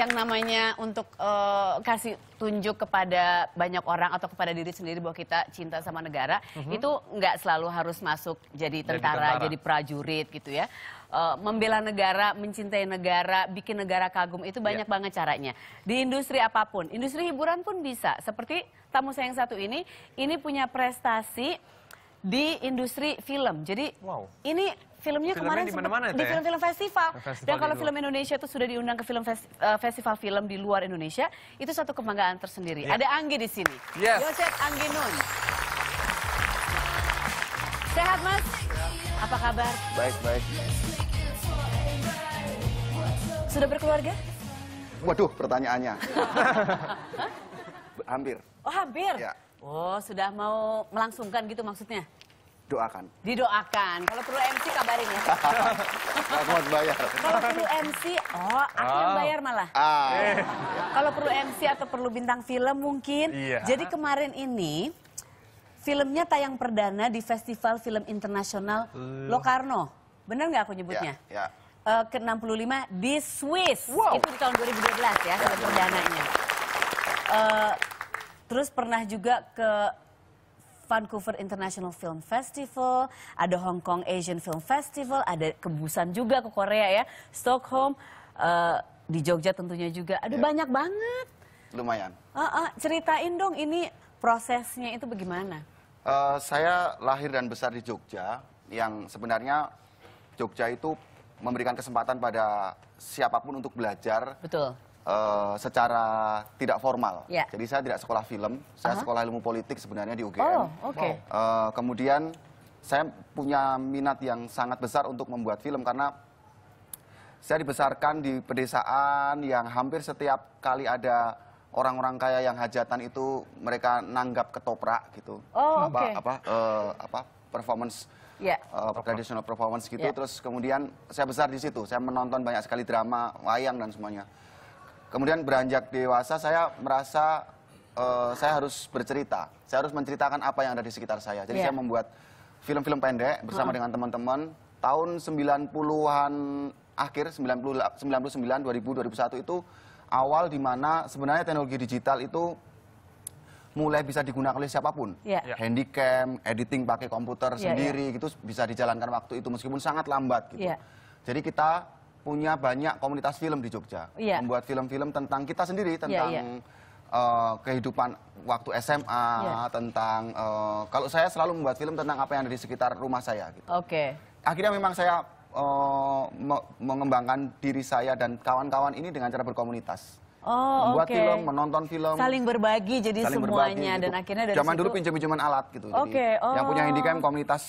yang namanya untuk uh, kasih tunjuk kepada banyak orang atau kepada diri sendiri bahwa kita cinta sama negara mm -hmm. itu nggak selalu harus masuk jadi tentara, jadi jadi prajurit gitu ya. Uh, membela negara, mencintai negara, bikin negara kagum itu iya. banyak yeah. banget caranya. Di industri apapun, industri hiburan pun bisa. Seperti tamu saya yang satu ini, ini punya prestasi di industri film. Jadi wow. ini filmnya, filmnya kemarin di mana-mana di ya? film-film ya? festival. festival. Dan kalau film Indonesia itu sudah diundang ke film fes eh, festival film di luar Indonesia, itu satu kebanggaan tersendiri. Yeah. Ada Anggi di sini. Yes. Yosef Anggi Nun. Sehat Mas? Apa kabar? Baik, baik. Sudah berkeluarga? Waduh, pertanyaannya. hampir. Oh, hampir? Ya. Oh, sudah mau melangsungkan gitu maksudnya? doakan. Didoakan. Kalau perlu MC kabarin ya. Aku mau bayar. Kalau perlu MC, oh aku yang ah. bayar malah. Ah. Kalau perlu MC atau perlu bintang film mungkin. Iya. Jadi kemarin ini filmnya tayang perdana di Festival Film Internasional eh. Locarno. Benar nggak aku nyebutnya? Ya. ya. Uh, ke-65 di Swiss. Wow. Itu di tahun 2012 ya, ya ya. Uh, terus pernah juga ke Vancouver International Film Festival, ada Hong Kong Asian Film Festival, ada kebusan juga ke Korea ya, Stockholm, uh, di Jogja tentunya juga. ada ya. banyak banget. Lumayan. Uh, uh, ceritain dong ini prosesnya itu bagaimana? Uh, saya lahir dan besar di Jogja, yang sebenarnya Jogja itu memberikan kesempatan pada siapapun untuk belajar. Betul uh, secara tidak formal. Yeah. Jadi saya tidak sekolah film, saya uh -huh. sekolah ilmu politik sebenarnya di UGM. Oh, okay. uh, eh, kemudian saya punya minat yang sangat besar untuk membuat film karena saya dibesarkan di pedesaan yang hampir setiap kali ada orang-orang kaya yang hajatan itu mereka nanggap ketoprak gitu. Oh, apa okay. apa uh, apa performance yeah. Ya. uh, traditional performance gitu yeah. terus kemudian saya besar di situ. Saya menonton banyak sekali drama, wayang dan semuanya kemudian beranjak dewasa saya merasa uh, saya harus bercerita saya harus menceritakan apa yang ada di sekitar saya jadi yeah. saya membuat film-film pendek bersama hmm. dengan teman-teman tahun 90-an akhir 90 99 2000 2001 itu awal dimana sebenarnya teknologi digital itu mulai bisa digunakan oleh siapapun. Yeah. Yeah. Handycam, editing pakai komputer yeah, sendiri yeah. gitu bisa dijalankan waktu itu meskipun sangat lambat gitu. Yeah. Jadi kita punya banyak komunitas film di Jogja, yeah. membuat film-film tentang kita sendiri iya, tentang yeah, iya. yeah. Uh, kehidupan waktu SMA yeah. tentang uh, kalau saya selalu membuat film tentang apa yang ada di sekitar rumah saya gitu. Oke. Okay. Akhirnya memang saya uh, mengembangkan diri saya dan kawan-kawan ini dengan cara berkomunitas. Oh, membuat okay. film, menonton film, saling berbagi jadi saling semuanya berbagi, dan gitu. akhirnya dari zaman situ... dulu pinjam-pinjaman alat gitu. Okay. Jadi, oh. Yang punya oh. handicam komunitas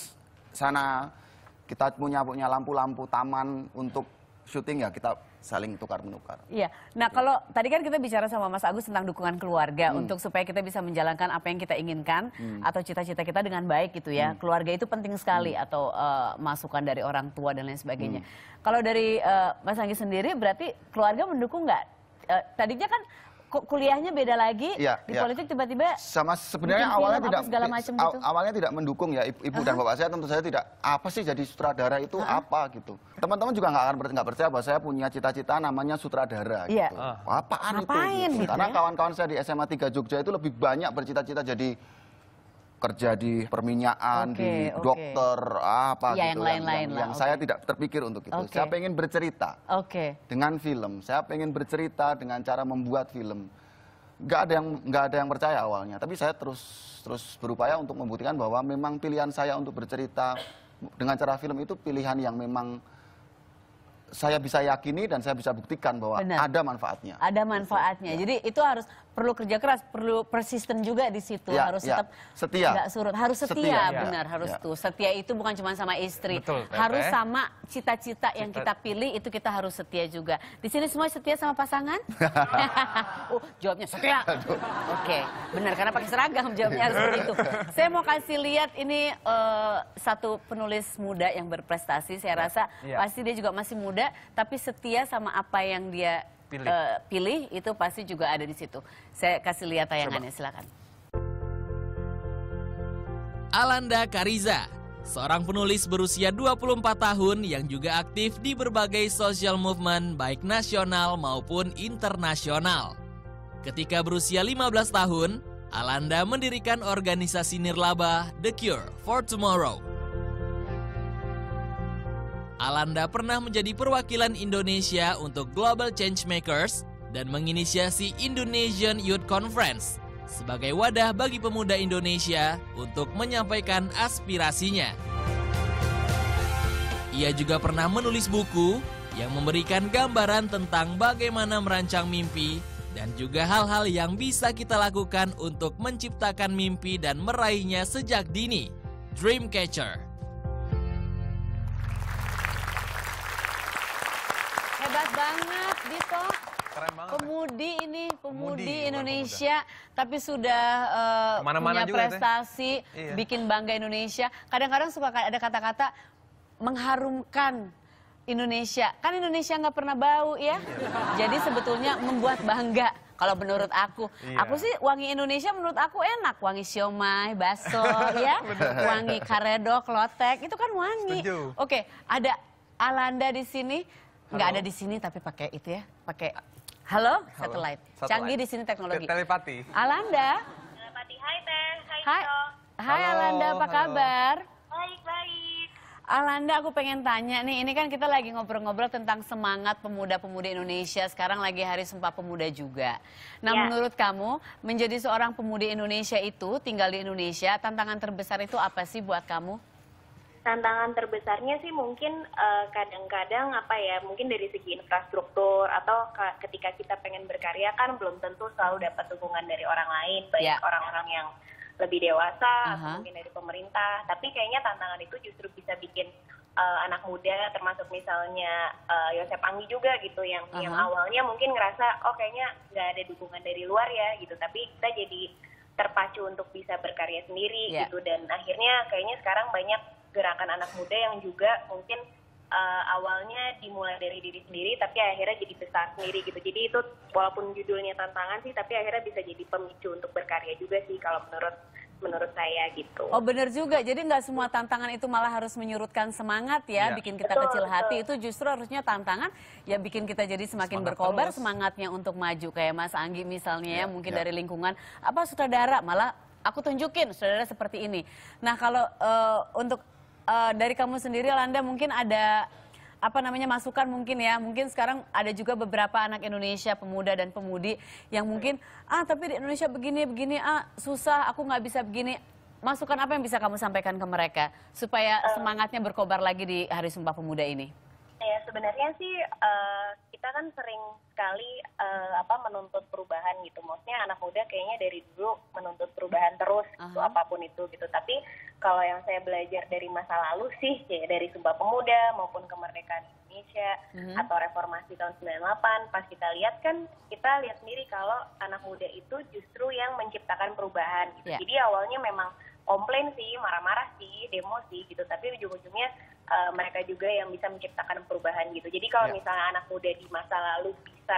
sana kita punya punya lampu-lampu taman untuk syuting ya kita saling tukar menukar. Iya. Nah iya. kalau tadi kan kita bicara sama Mas Agus tentang dukungan keluarga hmm. untuk supaya kita bisa menjalankan apa yang kita inginkan hmm. atau cita-cita kita dengan baik gitu ya. Hmm. Keluarga itu penting sekali hmm. atau uh, masukan dari orang tua dan lain sebagainya. Hmm. Kalau dari uh, Mas Anggi sendiri berarti keluarga mendukung nggak? Uh, tadinya kan kuliahnya beda lagi ya, di iya. politik tiba-tiba sama sebenarnya awalnya film, tidak segala eh, macam gitu. awalnya tidak mendukung ya ibu, dan bapak saya tentu saya tidak apa sih jadi sutradara itu uh apa gitu teman-teman juga nggak akan nggak percaya bahwa saya punya cita-cita namanya sutradara yeah. gitu uh. apaan Ngapain itu gitu. karena ya? kawan-kawan ya? saya di SMA 3 Jogja itu lebih banyak bercita-cita jadi kerja di perminyakan, okay, di dokter, apa ya, gitu. Yang kan, lain-lain lah. yang okay. saya tidak terpikir untuk itu. Okay. Saya pengen bercerita okay. dengan film. Saya pengen bercerita dengan cara membuat film. Gak ada yang nggak ada yang percaya awalnya, tapi saya terus terus berupaya untuk membuktikan bahwa memang pilihan saya untuk bercerita dengan cara film itu pilihan yang memang saya bisa yakini dan saya bisa buktikan bahwa Benar. ada manfaatnya. Ada manfaatnya. Ya. Jadi itu harus perlu kerja keras, perlu persisten juga di situ. Ya, harus ya. tetap setia. Enggak surut, harus setia, setia ya. benar, ya. harus ya. tuh. Setia itu bukan cuma sama istri, Betul, harus sama cita-cita yang kita pilih itu kita harus setia juga. Di sini semua setia sama pasangan? oh, jawabnya setia. Oke, okay. benar karena pakai seragam jawabnya harus iya. begitu. Saya mau kasih lihat ini uh, satu penulis muda yang berprestasi. Saya ya. rasa ya. pasti dia juga masih muda tapi setia sama apa yang dia pilih. Uh, pilih itu pasti juga ada di situ. Saya kasih lihat tayangannya, Coba. silakan. Alanda Kariza, seorang penulis berusia 24 tahun yang juga aktif di berbagai social movement baik nasional maupun internasional. Ketika berusia 15 tahun, Alanda mendirikan organisasi nirlaba The Cure for Tomorrow Alanda pernah menjadi perwakilan Indonesia untuk Global Change Makers dan menginisiasi Indonesian Youth Conference sebagai wadah bagi pemuda Indonesia untuk menyampaikan aspirasinya. Ia juga pernah menulis buku yang memberikan gambaran tentang bagaimana merancang mimpi dan juga hal-hal yang bisa kita lakukan untuk menciptakan mimpi dan meraihnya sejak dini. Dreamcatcher Hebat banget, Dito. Keren banget. Pemudi ini, pemudi, pemudi Indonesia, pemuda. tapi sudah uh, eh, Mana -mana punya prestasi, iya. bikin bangga Indonesia. Kadang-kadang suka ada kata-kata mengharumkan Indonesia. Kan Indonesia nggak pernah bau ya. Iya. Jadi sebetulnya membuat bangga kalau menurut aku. Iya. Aku sih wangi Indonesia menurut aku enak, wangi siomay, baso ya, wangi karedok, lotek, itu kan wangi. Setuju. Oke, ada Alanda di sini nggak ada di sini tapi pakai itu ya, pakai halo, halo. satelit. Canggih di sini teknologi. Telepati. Alanda. Telepati. Hai Teh. Hai. Hai, hai Alanda, apa halo. kabar? Baik, baik. Alanda aku pengen tanya nih, ini kan kita lagi ngobrol-ngobrol tentang semangat pemuda-pemuda Indonesia, sekarang lagi hari Sumpah Pemuda juga. Nah ya. menurut kamu, menjadi seorang pemuda Indonesia itu tinggal di Indonesia, tantangan terbesar itu apa sih buat kamu? tantangan terbesarnya sih mungkin eh, kadang-kadang uh, apa ya mungkin dari segi infrastruktur atau ke ketika kita pengen berkarya kan belum tentu selalu dapat dukungan dari orang lain baik ya. orang-orang yeah. yang lebih dewasa uh -huh. atau mungkin dari pemerintah tapi kayaknya tantangan itu justru bisa bikin uh, anak muda termasuk misalnya uh, Yosep Anggi juga gitu yang uh -huh. yang awalnya mungkin ngerasa oh kayaknya nggak ada dukungan dari luar ya gitu tapi kita jadi terpacu untuk bisa berkarya sendiri yeah. gitu dan akhirnya kayaknya sekarang banyak gerakan anak muda yang juga mungkin uh, awalnya dimulai dari diri sendiri tapi akhirnya jadi besar sendiri gitu jadi itu walaupun judulnya tantangan sih tapi akhirnya bisa jadi pemicu untuk berkarya juga sih kalau menurut menurut saya gitu oh benar juga jadi nggak semua tantangan itu malah harus menyurutkan semangat ya, ya. bikin kita betul, kecil betul. hati itu justru harusnya tantangan ya bikin kita jadi semakin semangat berkobar terus. semangatnya untuk maju kayak Mas Anggi misalnya ya, ya mungkin ya. dari lingkungan apa sutradara malah aku tunjukin saudara seperti ini. Nah kalau uh, untuk uh, dari kamu sendiri Landa mungkin ada apa namanya masukan mungkin ya mungkin sekarang ada juga beberapa anak Indonesia pemuda dan pemudi yang mungkin ah tapi di Indonesia begini begini ah susah aku nggak bisa begini masukan apa yang bisa kamu sampaikan ke mereka supaya eh. semangatnya berkobar lagi di Hari Sumpah Pemuda ini? Ya sebenarnya sih uh, kita kan sering sekali uh, apa menuntut perubahan gitu. Maksudnya anak muda kayaknya dari dulu menuntut perubahan terus uh gitu, -huh. apapun itu gitu. Tapi kalau yang saya belajar dari masa lalu sih ya dari Sumpah Pemuda maupun kemerdekaan Indonesia uh mhm. -huh. atau reformasi tahun 98 pas kita lihat kan kita lihat sendiri kalau anak muda itu justru yang menciptakan perubahan gitu. Yeah. Jadi awalnya memang komplain sih, marah-marah sih, demo sih gitu, tapi ujung-ujungnya uh, mereka juga yang bisa menciptakan perubahan gitu. Jadi kalau yeah. misalnya anak muda di masa lalu bisa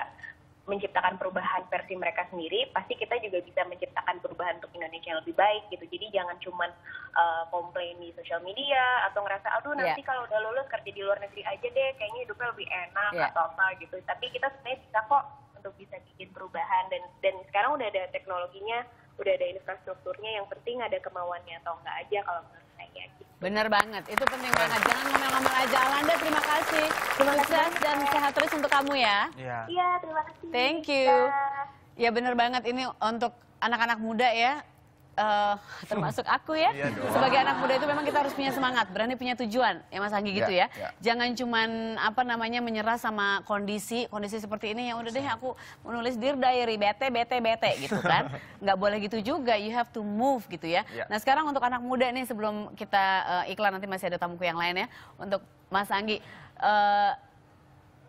menciptakan perubahan versi mereka sendiri, pasti kita juga bisa menciptakan perubahan untuk Indonesia yang lebih baik gitu. Jadi jangan cuman uh, komplain di sosial media atau ngerasa aduh nanti yeah. kalau udah lulus kerja di luar negeri aja deh, kayaknya hidupnya lebih enak yeah. atau apa gitu. Tapi kita sebenarnya bisa kok untuk bisa bikin perubahan dan dan sekarang udah ada teknologinya, udah ada infrastrukturnya, yang penting ada kemauannya atau enggak aja kalau menurut saya. Gitu. Benar banget, itu penting banget. Jangan ngomel-ngomel aja. Alanda, terima kasih. Sukses dan sehat terus untuk kamu ya. Iya, ya, terima kasih. Thank you. Ya, ya benar banget ini untuk anak-anak muda ya uh, termasuk aku ya. Iya Sebagai anak muda itu memang kita harus punya semangat, berani punya tujuan, ya Mas Anggi gitu iya, ya. ya. Jangan cuman apa namanya menyerah sama kondisi, kondisi seperti ini Yang udah deh aku menulis dear diary bete bete bete gitu kan. Nggak boleh gitu juga, you have to move gitu ya. ya. Nah, sekarang untuk anak muda nih sebelum kita uh, iklan nanti masih ada tamuku yang lain ya untuk Mas Anggi uh,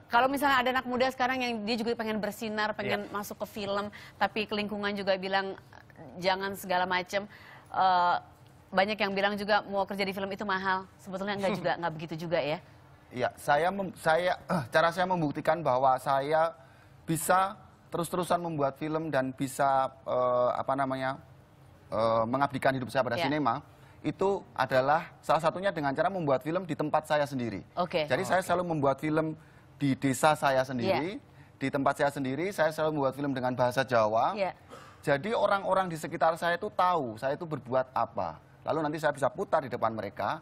kalau misalnya ada anak muda sekarang yang dia juga pengen bersinar, pengen yeah. masuk ke film, tapi lingkungan juga bilang jangan segala macam. Uh, eh, banyak yang bilang juga mau kerja di film itu mahal. Sebetulnya nggak juga nggak begitu juga ya. Iya, saya mem, saya cara saya membuktikan bahwa saya bisa terus-terusan membuat film dan bisa uh, apa namanya uh, mengabdikan hidup saya pada iya. sinema itu adalah salah satunya dengan cara membuat film di tempat saya sendiri. Oke. Okay. Jadi oh, saya okay. selalu membuat film di desa saya sendiri, yeah. di tempat saya sendiri. Saya selalu membuat film dengan bahasa Jawa. Yeah jadi orang-orang di sekitar saya itu tahu saya itu berbuat apa. Lalu nanti saya bisa putar di depan mereka.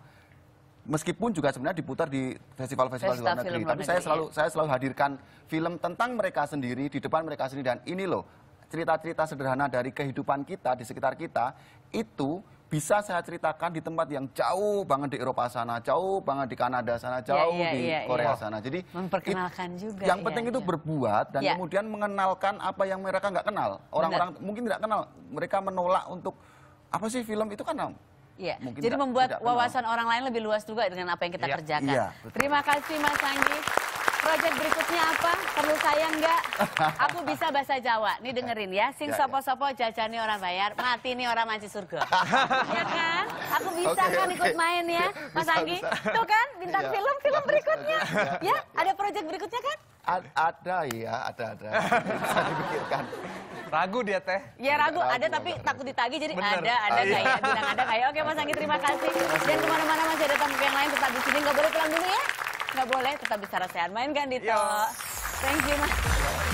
Meskipun juga sebenarnya diputar di festival-festival luar negeri, tapi saya selalu ya. saya selalu hadirkan film tentang mereka sendiri di depan mereka sendiri dan ini loh cerita-cerita sederhana dari kehidupan kita di sekitar kita itu bisa saya ceritakan di tempat yang jauh banget di Eropa sana, jauh banget di Kanada sana, ya, jauh yeah, yeah, di yeah, Korea yeah. sana. Jadi memperkenalkan it, juga. Yang ya, penting yeah, itu ya. berbuat dan yeah. kemudian mengenalkan apa yang mereka nggak kenal. Orang-orang mungkin tidak kenal, mereka menolak untuk apa sih film itu kan Iya. Mungkin Jadi tidak, membuat tidak wawasan orang lain lebih luas juga dengan apa yang kita ya, kerjakan. Iya, Terima kasih Mas Anggi. Project berikutnya apa? Perlu saya enggak? Aku bisa bahasa Jawa. Nih dengerin ya. Sing ya, ya. sopo-sopo jajani orang bayar, mati nih orang manci surga. Iya kan? Aku bisa okay, kan okay. ikut main ya, Mas bisa, Anggi? Bisa. Tuh kan, bintang ya. film, film berikutnya. Ya, ya, ada project berikutnya kan? A ada ya, ada ada. Bisa dipikirkan. Ragu dia teh. Ya ragu, ragu ada tapi ragu. takut ditagi jadi Bener. ada, ada ah, iya. kayak, bilang ada kayak. Oke Mas Anggi terima kasih. Dan kemana-mana masih ada tamu yang lain tetap di sini, nggak boleh pulang dulu ya boleh tetap di main Mainkan Dito. Yo. Thank you, Mas.